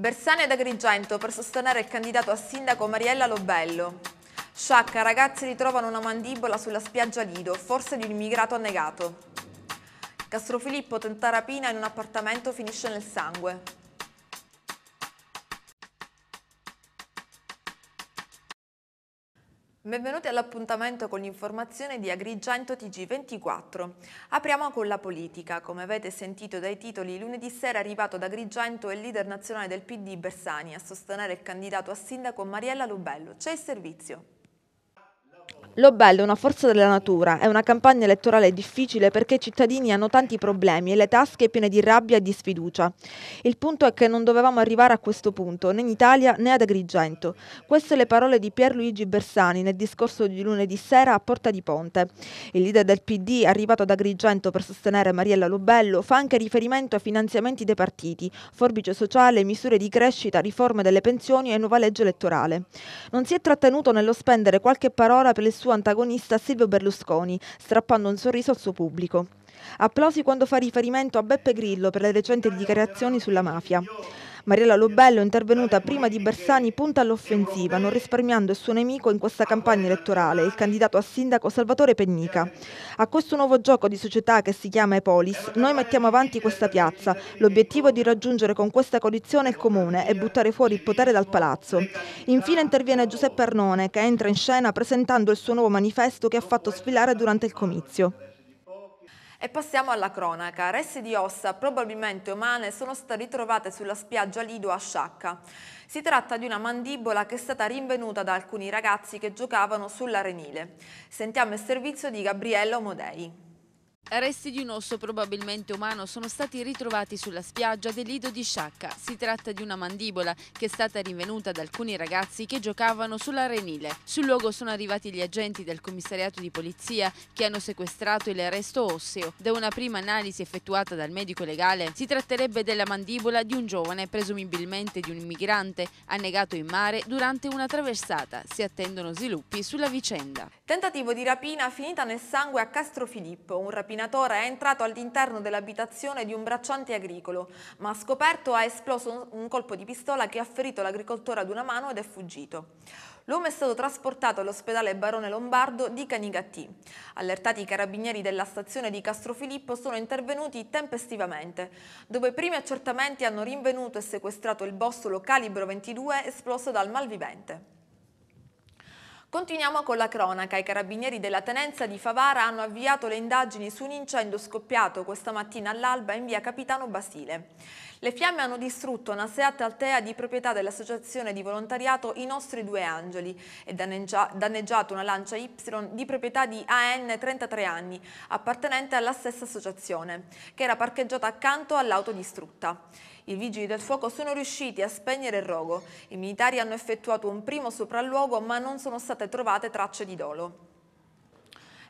Bersani ed Agrigento per sostenere il candidato a sindaco Mariella Lobello. Sciacca, ragazzi ritrovano una mandibola sulla spiaggia Lido, forse di un immigrato annegato. Castrofilippo tenta rapina in un appartamento finisce nel sangue. Benvenuti all'appuntamento con l'informazione di Agrigento TG24. Apriamo con la politica. Come avete sentito dai titoli, lunedì sera è arrivato ad Agrigento il leader nazionale del PD Bersani a sostenere il candidato a sindaco Mariella Lubello. C'è il servizio. Lo bello è una forza della natura, è una campagna elettorale difficile perché i cittadini hanno tanti problemi e le tasche piene di rabbia e di sfiducia. Il punto è che non dovevamo arrivare a questo punto, né in Italia né ad Agrigento. Queste le parole di Pierluigi Bersani nel discorso di lunedì sera a Porta di Ponte. Il leader del PD, arrivato ad Agrigento per sostenere Mariella Lobello, fa anche riferimento ai finanziamenti dei partiti, forbice sociale, misure di crescita, riforme delle pensioni e nuova legge elettorale. Non si è trattenuto nello spendere qualche parola per il suo suo antagonista Silvio Berlusconi, strappando un sorriso al suo pubblico. Applausi quando fa riferimento a Beppe Grillo per le recenti dichiarazioni sulla mafia. Mariella Lobello, intervenuta prima di Bersani, punta all'offensiva, non risparmiando il suo nemico in questa campagna elettorale, il candidato a sindaco Salvatore Pennica. A questo nuovo gioco di società che si chiama Epolis, noi mettiamo avanti questa piazza. L'obiettivo è di raggiungere con questa coalizione il comune e buttare fuori il potere dal palazzo. Infine interviene Giuseppe Arnone, che entra in scena presentando il suo nuovo manifesto che ha fatto sfilare durante il comizio. E passiamo alla cronaca. Resti di ossa, probabilmente umane, sono state ritrovate sulla spiaggia Lido a Sciacca. Si tratta di una mandibola che è stata rinvenuta da alcuni ragazzi che giocavano sull'Arenile. Sentiamo il servizio di Gabriello Modei. Resti di un osso probabilmente umano sono stati ritrovati sulla spiaggia del Lido di Sciacca. Si tratta di una mandibola che è stata rinvenuta da alcuni ragazzi che giocavano sull'arenile. Sul luogo sono arrivati gli agenti del commissariato di polizia che hanno sequestrato il resto osseo. Da una prima analisi effettuata dal medico legale si tratterebbe della mandibola di un giovane, presumibilmente di un immigrante, annegato in mare durante una traversata. Si attendono sviluppi sulla vicenda. Tentativo di rapina finita nel sangue a Castro Filippo, un rapinatore rapinatore è entrato all'interno dell'abitazione di un bracciante agricolo, ma ha scoperto ha esploso un colpo di pistola che ha ferito l'agricoltore ad una mano ed è fuggito. L'uomo è stato trasportato all'ospedale Barone Lombardo di Canigattì. Allertati i carabinieri della stazione di Castrofilippo sono intervenuti tempestivamente, dove i primi accertamenti hanno rinvenuto e sequestrato il bossolo calibro 22 esploso dal malvivente. Continuiamo con la cronaca. I carabinieri della tenenza di Favara hanno avviato le indagini su un incendio scoppiato questa mattina all'alba in via Capitano Basile. Le fiamme hanno distrutto una Seat Altea di proprietà dell'associazione di volontariato I Nostri Due Angeli e danneggiato una Lancia Y di proprietà di AN 33 anni, appartenente alla stessa associazione, che era parcheggiata accanto all'auto distrutta. I vigili del fuoco sono riusciti a spegnere il rogo. I militari hanno effettuato un primo sopralluogo ma non sono state trovate tracce di dolo.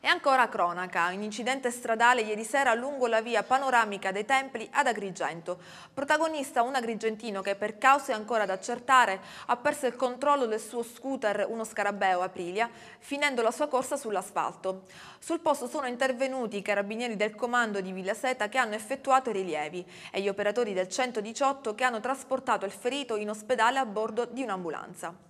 E ancora cronaca, un incidente stradale ieri sera lungo la via panoramica dei Templi ad Agrigento. Protagonista un agrigentino che per cause ancora da accertare ha perso il controllo del suo scooter, uno scarabeo Aprilia, finendo la sua corsa sull'asfalto. Sul posto sono intervenuti i carabinieri del comando di Villa Seta che hanno effettuato i rilievi e gli operatori del 118 che hanno trasportato il ferito in ospedale a bordo di un'ambulanza.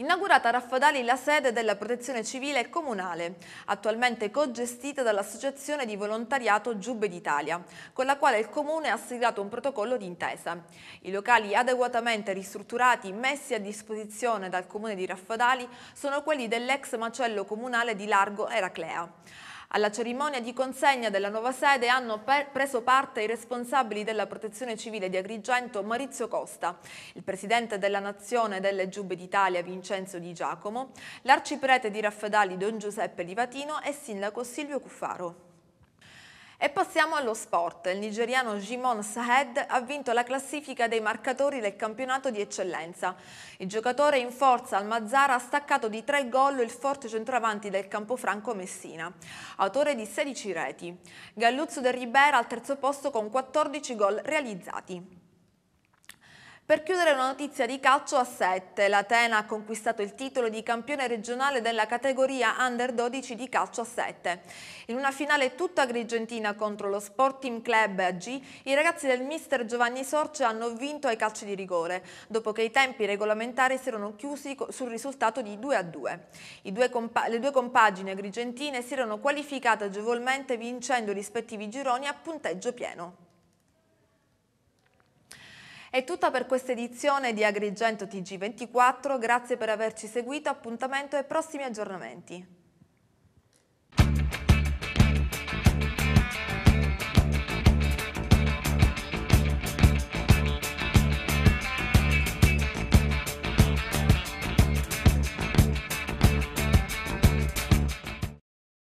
Inaugurata a Raffadali la sede della Protezione Civile Comunale, attualmente cogestita dall'Associazione di Volontariato Giubbe d'Italia, con la quale il Comune ha siglato un protocollo d'intesa. I locali adeguatamente ristrutturati messi a disposizione dal Comune di Raffadali sono quelli dell'ex macello comunale di Largo Eraclea. Alla cerimonia di consegna della nuova sede hanno preso parte i responsabili della protezione civile di Agrigento Maurizio Costa, il presidente della Nazione delle Giube d'Italia Vincenzo Di Giacomo, l'arciprete di Raffadali Don Giuseppe Livatino e sindaco Silvio Cuffaro. E passiamo allo sport. Il nigeriano Jimon Sahed ha vinto la classifica dei marcatori del campionato di eccellenza. Il giocatore in forza al Mazzara ha staccato di tre gol il forte centravanti del Campofranco Messina, autore di 16 reti. Galluzzo del Ribera al terzo posto con 14 gol realizzati. Per chiudere una notizia di calcio a 7, l'Atena ha conquistato il titolo di campione regionale della categoria Under 12 di calcio a 7. In una finale tutta grigentina contro lo Sporting Club G, i ragazzi del mister Giovanni Sorce hanno vinto ai calci di rigore, dopo che i tempi regolamentari si erano chiusi sul risultato di 2 a 2. Due le due compagini grigentine si erano qualificate agevolmente vincendo i rispettivi gironi a punteggio pieno. È tutta per questa edizione di Agrigento TG24, grazie per averci seguito, appuntamento ai prossimi aggiornamenti.